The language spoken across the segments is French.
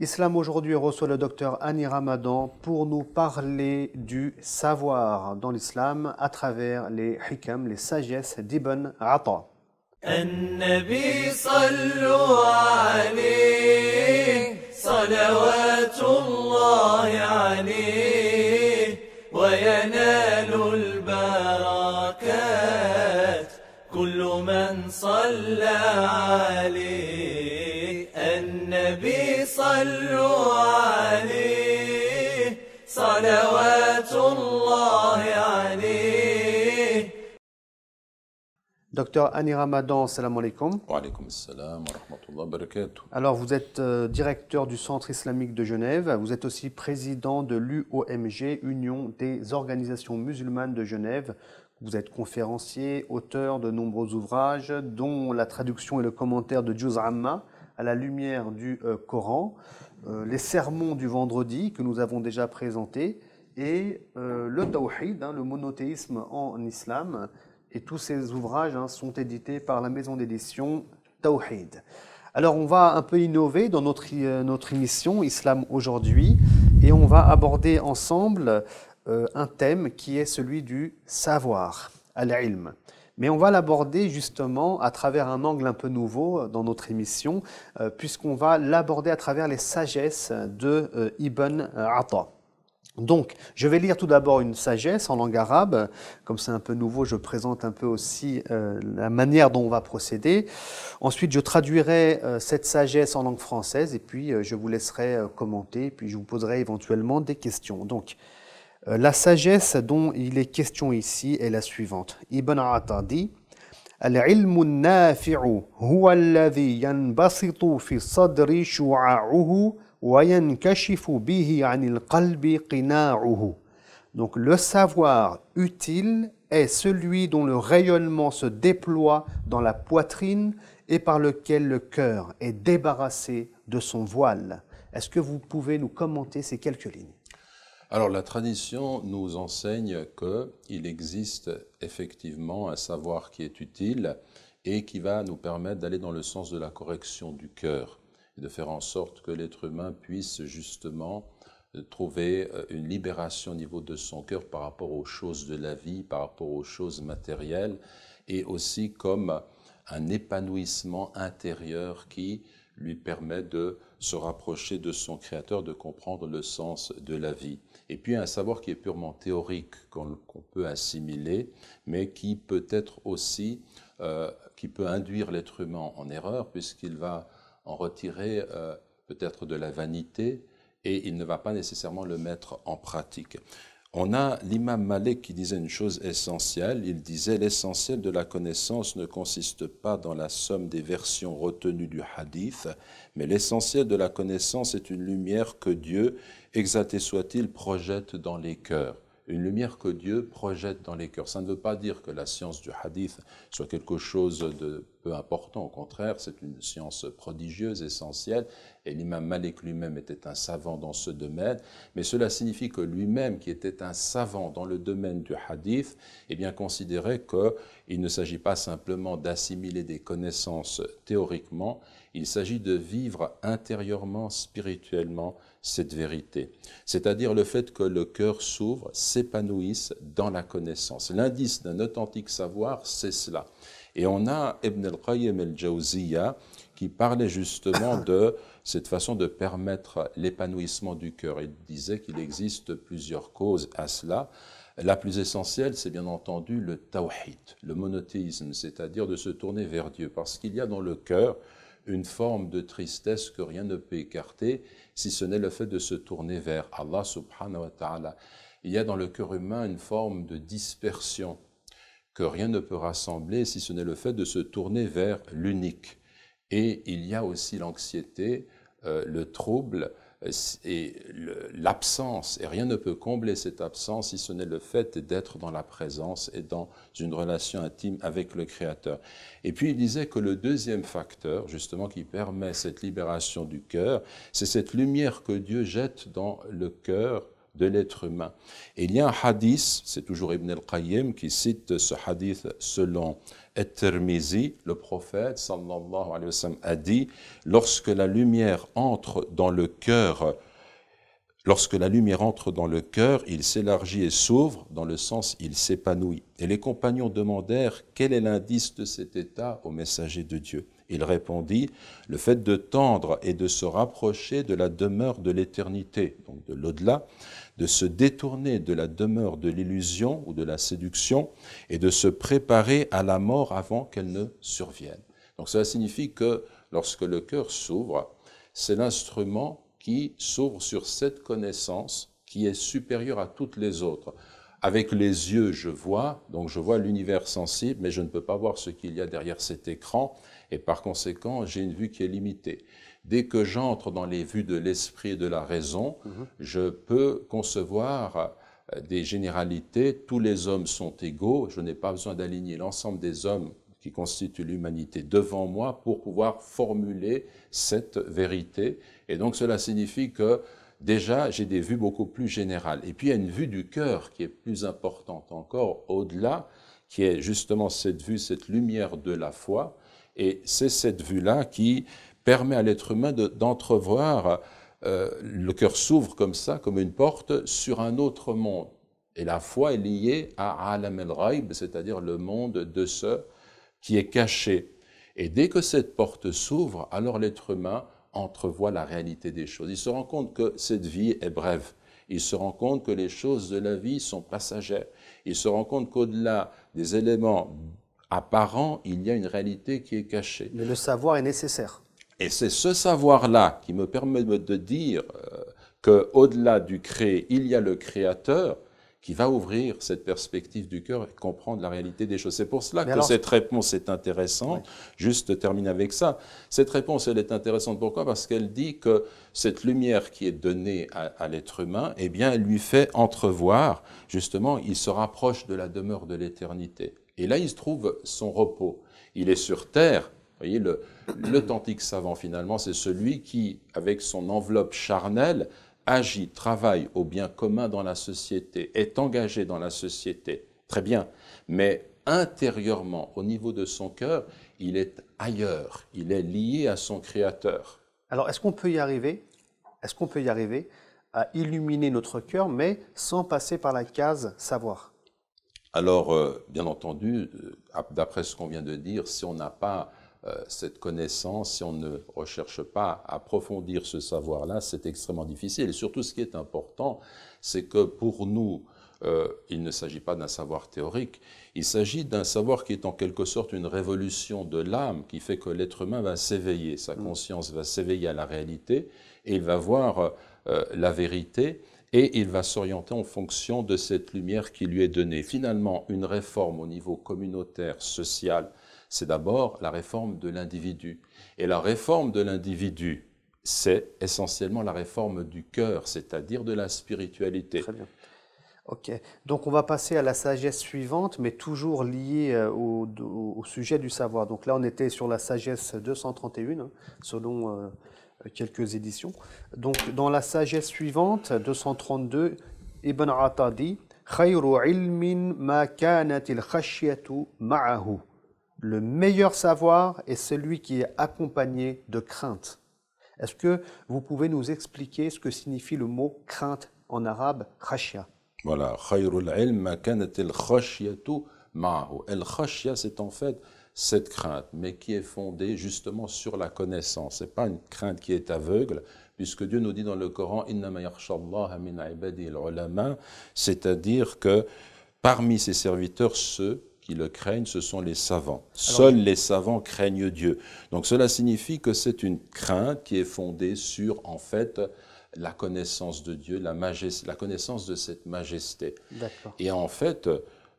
Islam aujourd'hui reçoit le docteur Annie Ramadan pour nous parler du savoir dans l'islam à travers les hikam, les sagesses d'Ibn Atta. Docteur Ani Ramadan, alaikum. Wa alaikum wa wa barakatuh. Alors, vous êtes euh, directeur du Centre islamique de Genève. Vous êtes aussi président de l'UOMG, Union des organisations musulmanes de Genève. Vous êtes conférencier, auteur de nombreux ouvrages, dont la traduction et le commentaire de Juz Amma, à la lumière du euh, Coran, euh, les sermons du vendredi que nous avons déjà présentés, et euh, le tawhid, hein, le monothéisme en islam, et tous ces ouvrages hein, sont édités par la maison d'édition Tawhid. Alors on va un peu innover dans notre, notre émission Islam aujourd'hui, et on va aborder ensemble un thème qui est celui du savoir, al-ilm. Mais on va l'aborder justement à travers un angle un peu nouveau euh, dans notre émission, euh, puisqu'on va l'aborder à travers les sagesses de euh, Ibn Atta. Donc, je vais lire tout d'abord une sagesse en langue arabe. Comme c'est un peu nouveau, je présente un peu aussi la manière dont on va procéder. Ensuite, je traduirai cette sagesse en langue française et puis je vous laisserai commenter, et puis je vous poserai éventuellement des questions. Donc, euh, la sagesse dont il est question ici est la suivante. Ibn Atta dit Donc le savoir utile est celui dont le rayonnement se déploie dans la poitrine et par lequel le cœur est débarrassé de son voile. Est-ce que vous pouvez nous commenter ces quelques lignes alors la tradition nous enseigne qu'il existe effectivement un savoir qui est utile et qui va nous permettre d'aller dans le sens de la correction du cœur et de faire en sorte que l'être humain puisse justement euh, trouver euh, une libération au niveau de son cœur par rapport aux choses de la vie, par rapport aux choses matérielles, et aussi comme un épanouissement intérieur qui lui permet de se rapprocher de son créateur, de comprendre le sens de la vie. Et puis un savoir qui est purement théorique, qu'on peut assimiler, mais qui peut être aussi, euh, qui peut induire l'être humain en erreur, puisqu'il va en retirer euh, peut-être de la vanité, et il ne va pas nécessairement le mettre en pratique. On a l'imam Malik qui disait une chose essentielle. Il disait l'essentiel de la connaissance ne consiste pas dans la somme des versions retenues du hadith, mais l'essentiel de la connaissance est une lumière que Dieu, exalté soit-il, projette dans les cœurs. Une lumière que Dieu projette dans les cœurs. Ça ne veut pas dire que la science du hadith soit quelque chose de peu important. Au contraire, c'est une science prodigieuse, essentielle, et l'imam Malik lui-même était un savant dans ce domaine, mais cela signifie que lui-même, qui était un savant dans le domaine du hadith, eh bien, considérait qu'il ne s'agit pas simplement d'assimiler des connaissances théoriquement, il s'agit de vivre intérieurement, spirituellement, cette vérité. C'est-à-dire le fait que le cœur s'ouvre, s'épanouisse dans la connaissance. L'indice d'un authentique savoir, c'est cela. Et on a Ibn al-Qayyim al-Jawziya qui parlait justement de cette façon de permettre l'épanouissement du cœur. Il disait qu'il existe plusieurs causes à cela. La plus essentielle, c'est bien entendu le tawhid, le monothéisme, c'est-à-dire de se tourner vers Dieu, parce qu'il y a dans le cœur une forme de tristesse que rien ne peut écarter, si ce n'est le fait de se tourner vers Allah subhanahu wa ta'ala. Il y a dans le cœur humain une forme de dispersion, que rien ne peut rassembler si ce n'est le fait de se tourner vers l'unique. Et il y a aussi l'anxiété, euh, le trouble euh, et l'absence, et rien ne peut combler cette absence si ce n'est le fait d'être dans la présence et dans une relation intime avec le Créateur. Et puis il disait que le deuxième facteur, justement, qui permet cette libération du cœur, c'est cette lumière que Dieu jette dans le cœur de l'être humain. il y a un hadith, c'est toujours Ibn al-Qayyim qui cite ce hadith selon at le prophète sallallahu alayhi wa a dit Lorsque la lumière entre dans le cœur, Lorsque la lumière entre dans le cœur, il s'élargit et s'ouvre, dans le sens il s'épanouit. Et les compagnons demandèrent quel est l'indice de cet état au messager de Dieu. Il répondit, le fait de tendre et de se rapprocher de la demeure de l'éternité, donc de l'au-delà, de se détourner de la demeure de l'illusion ou de la séduction et de se préparer à la mort avant qu'elle ne survienne. Donc cela signifie que lorsque le cœur s'ouvre, c'est l'instrument qui s'ouvre sur cette connaissance qui est supérieure à toutes les autres. Avec les yeux, je vois, donc je vois l'univers sensible, mais je ne peux pas voir ce qu'il y a derrière cet écran, et par conséquent, j'ai une vue qui est limitée. Dès que j'entre dans les vues de l'esprit et de la raison, mhm. je peux concevoir euh, des généralités, tous les hommes sont égaux, je n'ai pas besoin d'aligner l'ensemble des hommes qui constituent l'humanité devant moi pour pouvoir formuler cette vérité. Et donc cela signifie que déjà, j'ai des vues beaucoup plus générales. Et puis, il y a une vue du cœur qui est plus importante encore, au-delà, qui est justement cette vue, cette lumière de la foi. Et c'est cette vue-là qui permet à l'être humain d'entrevoir, euh, le cœur s'ouvre comme ça, comme une porte, sur un autre monde. Et la foi est liée à Alam el Raib, c'est-à-dire le monde de ce qui est caché. Et dès que cette porte s'ouvre, alors l'être humain entrevoit la réalité des choses. Il se rend compte que cette vie est brève. Il se rend compte que les choses de la vie sont passagères. Il se rend compte qu'au-delà des éléments apparents, il y a une réalité qui est cachée. Mais le savoir est nécessaire. Et c'est ce savoir-là qui me permet de dire quau euh, que delà du créé, il y a le créateur, qui va ouvrir cette perspective du cœur et comprendre la réalité des choses. C'est pour cela que cette réponse est intéressante. Juste termine avec ça. Cette réponse, elle est intéressante. Pourquoi Parce qu'elle dit que cette lumière qui est donnée à, l'être humain, eh bien, elle lui fait entrevoir, justement, il se rapproche de la demeure de l'éternité. Et là, il se trouve son repos. Il est sur terre, vous voyez, l'authentique savant, finalement, c'est celui qui, avec son enveloppe charnelle, agit, travaille au bien commun dans la société, est engagé dans la société, très bien, mais intérieurement, au niveau de son cœur, il est ailleurs, il est lié à son Créateur. Alors, est-ce qu'on peut y arriver Est-ce qu'on peut y arriver à illuminer notre cœur, mais sans passer par la case savoir Alors, euh, bien entendu, euh, d'après ce qu'on vient de dire, si on n'a pas euh, cette connaissance, si on ne recherche pas à approfondir ce savoir-là, c'est extrêmement difficile. Et surtout, ce qui est important, c'est que pour nous, euh, il ne s'agit pas d'un savoir théorique, il s'agit d'un savoir qui est en quelque sorte une révolution de l'âme qui fait que l'être humain va s'éveiller, sa mm. conscience va s'éveiller à la réalité et il va voir euh, la vérité et il va s'orienter en fonction de cette lumière qui lui est donnée. Finalement, une réforme au niveau communautaire, social, c'est d'abord la réforme de l'individu. Et la réforme de l'individu, c'est essentiellement la réforme du cœur, c'est-à-dire de la spiritualité. Très bien. Ok, donc on va passer à la sagesse suivante, mais toujours liée euh, au, au, sujet du savoir. Donc là, on était sur la sagesse 231, hein, selon euh, quelques éditions. Donc, dans la sagesse suivante, 232, Ibn Atta dit Le meilleur savoir est celui qui est accompagné de crainte. Est-ce que vous pouvez nous expliquer ce que signifie le mot crainte en arabe, khashya Voilà, khashyatu ma'ahu. khashya, c'est en fait cette crainte, mais qui est fondée justement sur la connaissance. Ce n'est pas une crainte qui est aveugle, puisque Dieu nous dit dans le Coran, c'est-à-dire que parmi ses serviteurs, ceux qui le craignent, ce sont les savants. Seuls les savants craignent Dieu. Donc cela signifie que c'est une crainte qui est fondée sur, en fait, la connaissance de Dieu, la, la connaissance de cette majesté. Et en fait,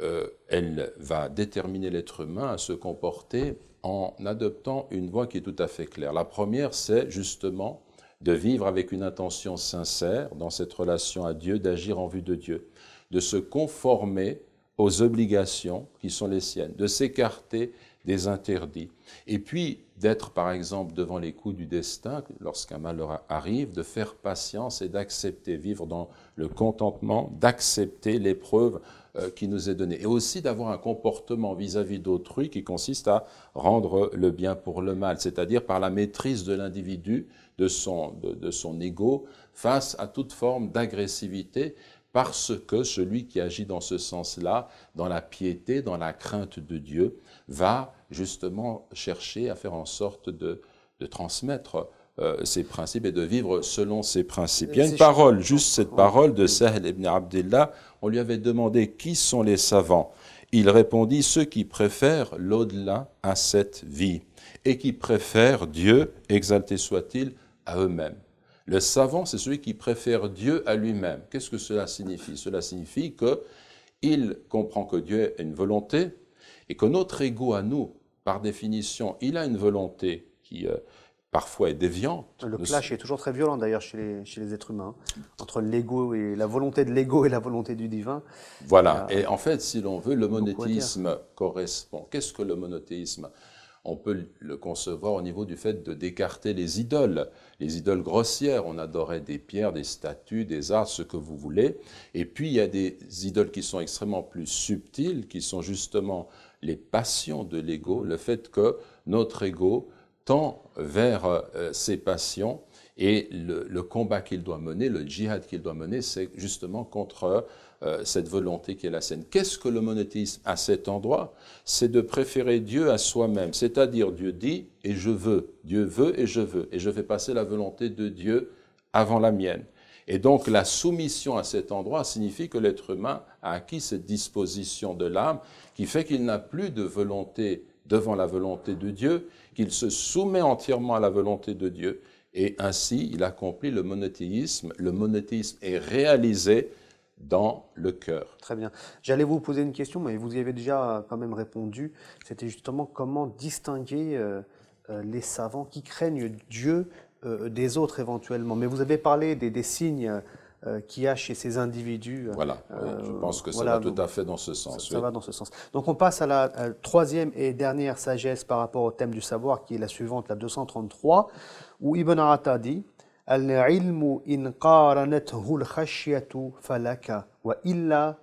euh, elle va déterminer l'être humain à se comporter en adoptant une voie qui est tout à fait claire. La première, c'est justement de vivre avec une intention sincère dans cette relation à Dieu, d'agir en vue de Dieu, de se conformer aux obligations qui sont les siennes, de s'écarter des interdits. Et puis d'être par exemple devant les coups du destin, lorsqu'un malheur arrive, de faire patience et d'accepter, vivre dans le contentement, d'accepter l'épreuve euh, qui nous est donnée. Et aussi d'avoir un comportement vis-à-vis d'autrui qui consiste à rendre le bien pour le mal, c'est-à-dire par la maîtrise de l'individu, de son, de, de son ego, face à toute forme d'agressivité, parce que celui qui agit dans ce sens-là, dans la piété, dans la crainte de Dieu, va justement chercher à faire en sorte de, transmettre euh, ces principes et de vivre selon ces principes. Il y a une parole, juste cette parole de Sahel ibn Abdullah. On lui avait demandé qui sont les savants. Il répondit ceux qui préfèrent l'au-delà à cette vie et qui préfèrent Dieu, exalté soit-il, à eux-mêmes. Le savant, c'est celui qui préfère Dieu à lui-même. Qu'est-ce que cela signifie Cela signifie que il comprend que Dieu a une volonté, et que notre ego à nous, par définition, il a une volonté qui euh, parfois est déviante. Le clash est toujours très violent d'ailleurs chez les, êtres humains, hein, entre l'ego et la volonté de l'ego et la volonté du divin. Voilà, et, et en fait, si l'on veut, le monothéisme correspond. Qu'est-ce que le monothéisme on peut le concevoir au niveau du fait de d'écarter les idoles, les idoles grossières. On adorait des pierres, des statues, des arts, ce que vous voulez. Et puis il y a des idoles qui sont extrêmement plus subtiles, qui sont justement les passions de l'ego, le fait que notre ego tend vers euh, ses passions et le, combat qu'il doit mener, le djihad qu'il doit mener, c'est justement contre euh, cette volonté qui est la sienne. Qu'est-ce que le monothéisme à cet endroit C'est de préférer Dieu à soi-même, c'est-à-dire Dieu dit et je veux, Dieu veut et je veux, et je fais passer la volonté de Dieu avant la mienne. Et donc la soumission à cet endroit signifie que l'être humain a acquis cette disposition de l'âme qui fait qu'il n'a plus de volonté devant la volonté de Dieu, qu'il se soumet entièrement à la volonté de Dieu. Et ainsi, il accomplit le monothéisme. Le monothéisme est réalisé dans le cœur. Très bien. J'allais vous poser une question, mais vous y avez déjà euh, quand même répondu. C'était justement comment distinguer euh, euh, les savants qui craignent Dieu euh, des autres éventuellement. Mais vous avez parlé des, signes euh, qu'il y a chez ces individus. Euh, voilà, je pense que ça va tout à fait dans ce sens. Ça, va dans ce sens. Donc on passe à la troisième et dernière sagesse par rapport au thème du savoir, qui est la suivante, la 233, où Ibn Arata dit Al-ilmu in falaka wa illa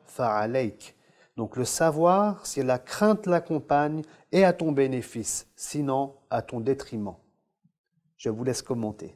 Donc le savoir, si la crainte l'accompagne, est à ton bénéfice, sinon à ton détriment. Je vous laisse commenter.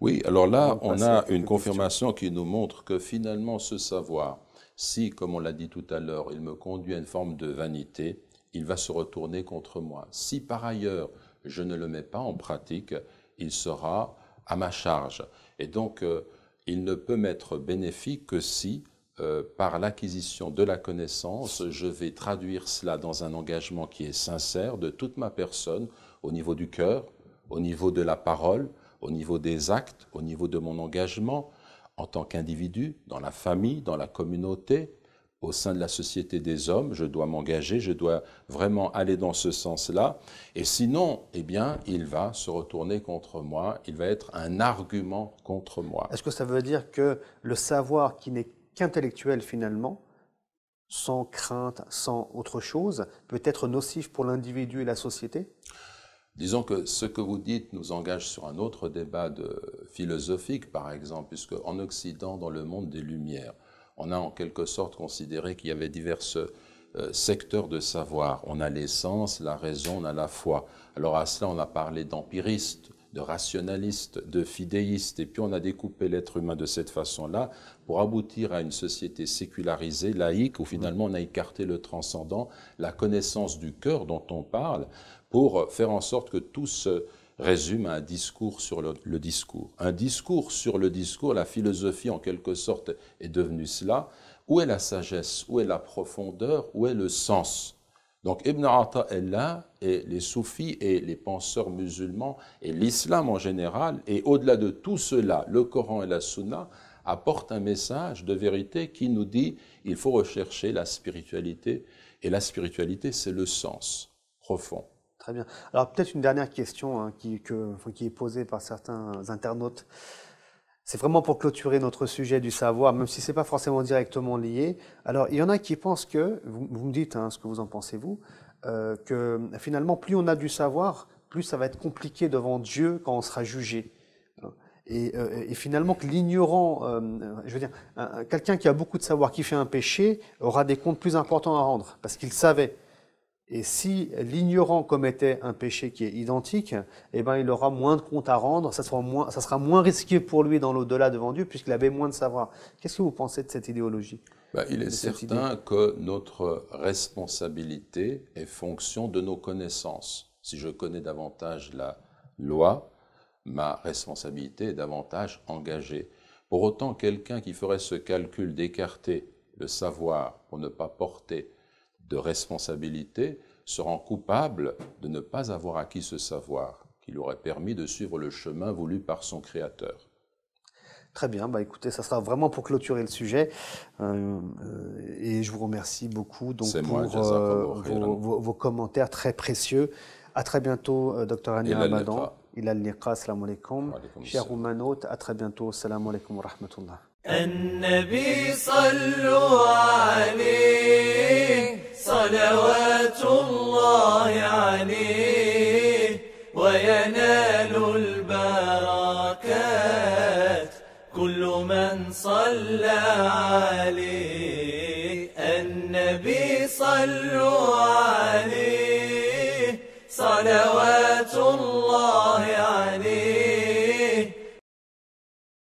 Oui, alors là, on, a une confirmation qui nous montre que finalement, ce savoir, si, comme on l'a dit tout à l'heure, il me conduit à une forme de vanité, il va se retourner contre moi. Si par ailleurs, je ne le mets pas en pratique, il sera à ma charge. Et donc, euh, il ne peut m'être bénéfique que si, euh, par l'acquisition de la connaissance, je vais traduire cela dans un engagement qui est sincère de toute ma personne, au niveau du cœur, au niveau de la parole, au niveau des actes, au niveau de mon engagement en tant qu'individu, dans la famille, dans la communauté, au sein de la société des hommes, je dois m'engager, je dois vraiment aller dans ce sens-là. Et sinon, eh bien, il va se retourner contre moi, il va être un argument contre moi. Est-ce que ça veut dire que le savoir qui n'est qu'intellectuel finalement, sans crainte, sans autre chose, peut être nocif pour l'individu et la société Disons que ce que vous dites nous engage sur un autre débat philosophique, par exemple, puisque en Occident, dans le monde des Lumières, on a en quelque sorte considéré qu'il y avait divers euh, secteurs de savoir. On a l'essence, la raison, on a la foi. Alors à cela, on a parlé d'empiristes, de rationaliste, de fidéiste et puis on a découpé l'être humain de cette façon-là pour aboutir à une société sécularisée, laïque, où finalement on a écarté le transcendant, la connaissance du cœur dont on parle, pour faire en sorte que tout se résume à un discours sur le, discours. Un discours sur le discours, la philosophie en quelque sorte est devenue cela. Où est la sagesse Où est la profondeur Où est le sens donc Ibn là et les soufis et les penseurs musulmans et l'islam en général, et au-delà de tout cela, le Coran et la Sunna apportent un message de vérité qui nous dit il faut rechercher la spiritualité, et la spiritualité c'est le sens profond. Très bien. Alors peut-être une dernière question hein, qui, est posée par certains internautes. C'est vraiment pour clôturer notre sujet du savoir, même si c'est pas forcément directement lié. Alors, il y en a qui pensent que, vous, me dites hein, ce que vous en pensez vous, euh, que finalement, plus on a du savoir, plus ça va être compliqué devant Dieu quand on sera jugé. Et, euh, finalement que l'ignorant, euh, je veux dire, quelqu'un qui a beaucoup de savoir, qui fait un péché, aura des comptes plus importants à rendre, parce qu'il savait. Et si l'ignorant commettait un péché qui est identique, eh ben, il aura moins de comptes à rendre, ça sera moins, risqué pour lui dans l'au-delà devant Dieu, puisqu'il avait moins de savoir. Qu'est-ce que vous pensez de cette idéologie bah, Il est certain que notre responsabilité est fonction de nos connaissances. Si je connais davantage la loi, ma responsabilité est davantage engagée. Pour autant, quelqu'un qui ferait ce calcul d'écarter le savoir pour ne pas porter de responsabilité se rend coupable de ne pas avoir acquis ce savoir qui lui aurait permis de suivre le chemin voulu par son Créateur. Très bien, bah écoutez, ça sera vraiment pour clôturer le sujet. Euh, euh, et je vous remercie beaucoup donc, pour euh, vos, commentaires très précieux. À très bientôt, docteur Ania Abadan. إلى اللقاء السلام à très bientôt très wa النبي صلوا صلوات الله عليه وينال البركات كل من صلى عليه النبي صلوا عليه صلوات